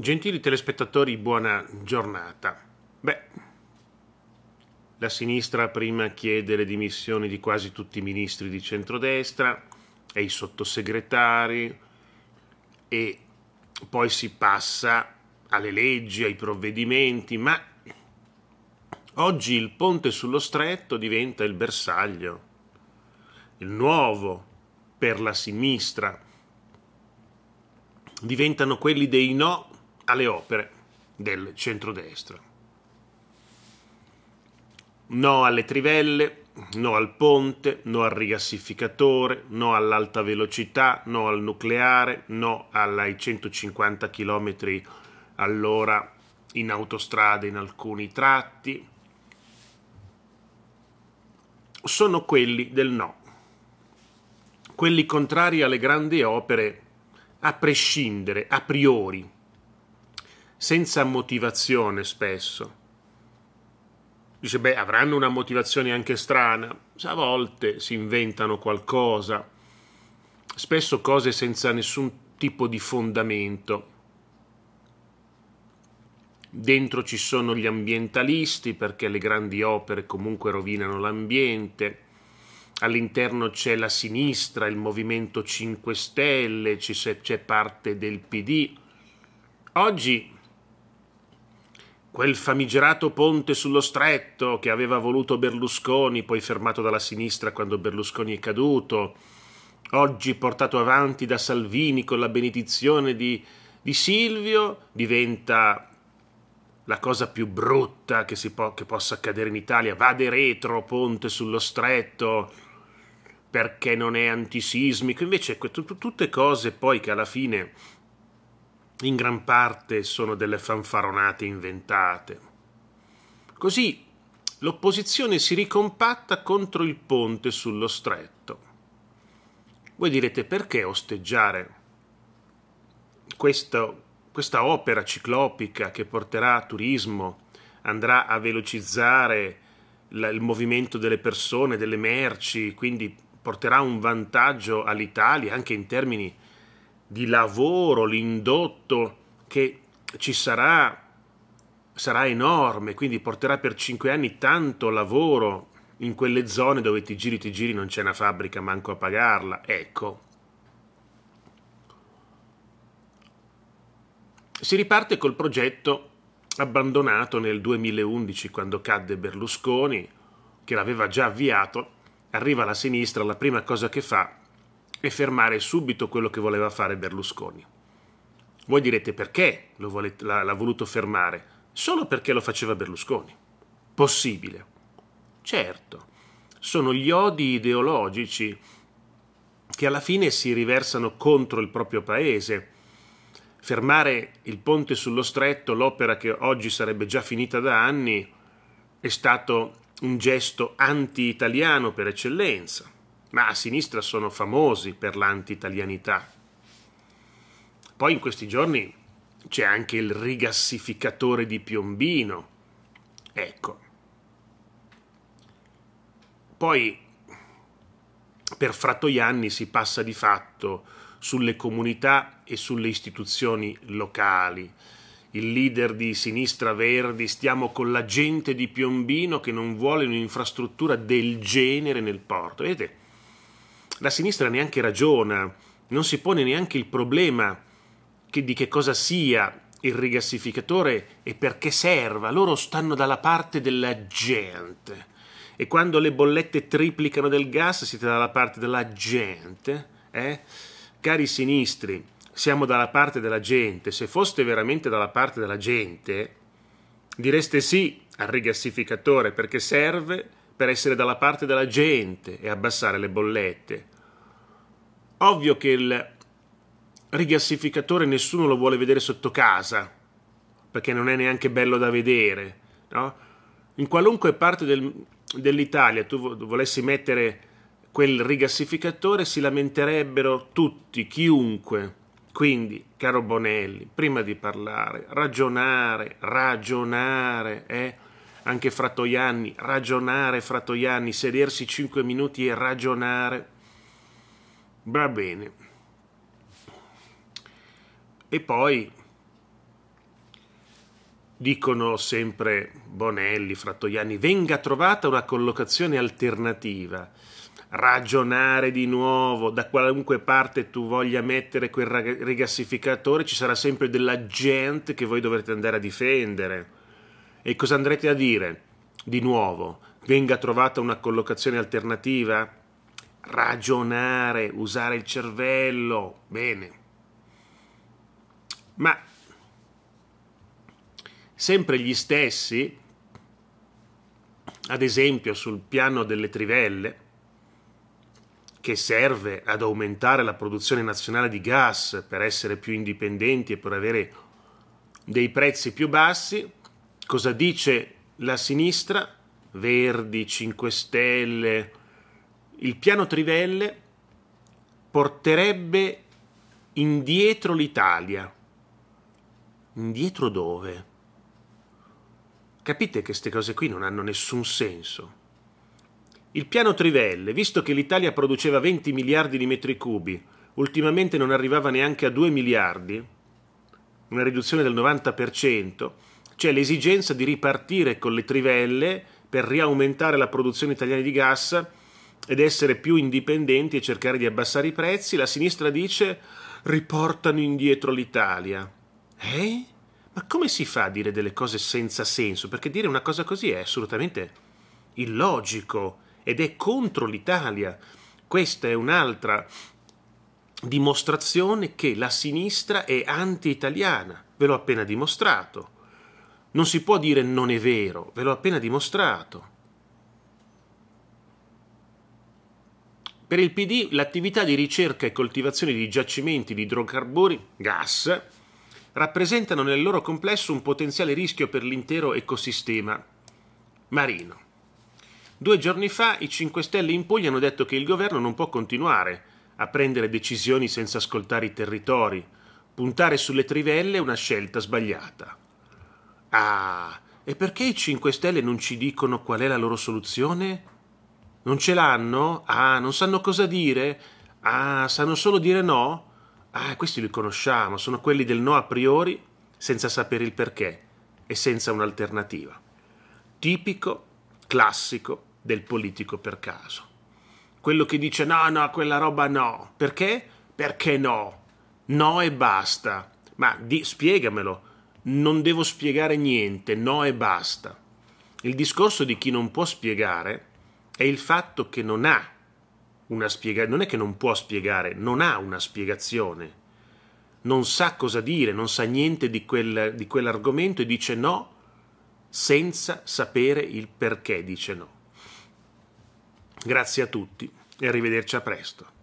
Gentili telespettatori, buona giornata. Beh, la sinistra prima chiede le dimissioni di quasi tutti i ministri di centrodestra e i sottosegretari e poi si passa alle leggi, ai provvedimenti, ma oggi il ponte sullo stretto diventa il bersaglio, il nuovo per la sinistra. Diventano quelli dei no alle opere del centrodestra. No alle trivelle, no al ponte, no al rigassificatore, no all'alta velocità, no al nucleare, no ai 150 km all'ora in autostrada in alcuni tratti. Sono quelli del no, quelli contrari alle grandi opere a prescindere, a priori senza motivazione spesso. Dice, beh, avranno una motivazione anche strana, cioè, a volte si inventano qualcosa, spesso cose senza nessun tipo di fondamento. Dentro ci sono gli ambientalisti perché le grandi opere comunque rovinano l'ambiente. All'interno c'è la sinistra, il Movimento 5 Stelle, c'è parte del PD. Oggi Quel famigerato ponte sullo stretto che aveva voluto Berlusconi, poi fermato dalla sinistra quando Berlusconi è caduto, oggi portato avanti da Salvini con la benedizione di, di Silvio, diventa la cosa più brutta che, po che possa accadere in Italia. Va de retro, ponte sullo stretto, perché non è antisismico. Invece, tutte cose poi che alla fine in gran parte sono delle fanfaronate inventate. Così l'opposizione si ricompatta contro il ponte sullo stretto. Voi direte perché osteggiare questa, questa opera ciclopica che porterà turismo, andrà a velocizzare il movimento delle persone, delle merci, quindi porterà un vantaggio all'Italia anche in termini di lavoro, l'indotto che ci sarà sarà enorme, quindi porterà per cinque anni tanto lavoro in quelle zone dove ti giri, ti giri, non c'è una fabbrica manco a pagarla. Ecco. Si riparte col progetto abbandonato nel 2011 quando cadde Berlusconi, che l'aveva già avviato, arriva la sinistra, la prima cosa che fa e fermare subito quello che voleva fare Berlusconi. Voi direte perché l'ha voluto fermare? Solo perché lo faceva Berlusconi. Possibile. Certo, sono gli odi ideologici che alla fine si riversano contro il proprio paese. Fermare il ponte sullo stretto, l'opera che oggi sarebbe già finita da anni, è stato un gesto anti-italiano per eccellenza ma a sinistra sono famosi per l'anti-italianità. Poi in questi giorni c'è anche il rigassificatore di Piombino. Ecco. Poi per Frattoianni si passa di fatto sulle comunità e sulle istituzioni locali. Il leader di Sinistra Verdi, stiamo con la gente di Piombino che non vuole un'infrastruttura del genere nel porto. Vedete, la sinistra neanche ragiona, non si pone neanche il problema che, di che cosa sia il rigassificatore e perché serva, loro stanno dalla parte della gente. E quando le bollette triplicano del gas siete dalla parte della gente, eh? Cari sinistri, siamo dalla parte della gente. Se foste veramente dalla parte della gente, direste sì al rigassificatore perché serve per essere dalla parte della gente e abbassare le bollette. Ovvio che il rigassificatore nessuno lo vuole vedere sotto casa, perché non è neanche bello da vedere. No? In qualunque parte del, dell'Italia tu volessi mettere quel rigassificatore si lamenterebbero tutti, chiunque. Quindi, caro Bonelli, prima di parlare, ragionare, ragionare, eh? anche Fratoianni, ragionare Fratoianni, sedersi 5 minuti e ragionare va bene e poi dicono sempre Bonelli, Frattoiani, venga trovata una collocazione alternativa, ragionare di nuovo, da qualunque parte tu voglia mettere quel rigassificatore ci sarà sempre della gente che voi dovrete andare a difendere. E cosa andrete a dire? Di nuovo, venga trovata una collocazione alternativa? ragionare, usare il cervello, bene. Ma sempre gli stessi, ad esempio sul piano delle trivelle, che serve ad aumentare la produzione nazionale di gas per essere più indipendenti e per avere dei prezzi più bassi, cosa dice la sinistra? Verdi, 5 Stelle, il piano Trivelle porterebbe indietro l'Italia. Indietro dove? Capite che queste cose qui non hanno nessun senso. Il piano Trivelle, visto che l'Italia produceva 20 miliardi di metri cubi, ultimamente non arrivava neanche a 2 miliardi, una riduzione del 90%, c'è l'esigenza di ripartire con le trivelle per riaumentare la produzione italiana di gas ed essere più indipendenti e cercare di abbassare i prezzi, la sinistra dice riportano indietro l'Italia. Eh? Ma come si fa a dire delle cose senza senso? Perché dire una cosa così è assolutamente illogico ed è contro l'Italia. Questa è un'altra dimostrazione che la sinistra è anti-italiana. Ve l'ho appena dimostrato. Non si può dire non è vero, ve l'ho appena dimostrato. Per il PD l'attività di ricerca e coltivazione di giacimenti di idrocarburi, gas, rappresentano nel loro complesso un potenziale rischio per l'intero ecosistema marino. Due giorni fa i 5 Stelle in Puglia hanno detto che il governo non può continuare a prendere decisioni senza ascoltare i territori. Puntare sulle trivelle è una scelta sbagliata. Ah, e perché i 5 Stelle non ci dicono qual è la loro soluzione? Non ce l'hanno? Ah, non sanno cosa dire? Ah, sanno solo dire no? Ah, questi li conosciamo, sono quelli del no a priori, senza sapere il perché e senza un'alternativa. Tipico, classico del politico per caso. Quello che dice no, no, quella roba no. Perché? Perché no. No e basta. Ma di, spiegamelo, non devo spiegare niente, no e basta. Il discorso di chi non può spiegare è il fatto che non ha una spiegazione, non è che non può spiegare, non ha una spiegazione, non sa cosa dire, non sa niente di, quel, di quell'argomento e dice no senza sapere il perché dice no. Grazie a tutti e arrivederci a presto.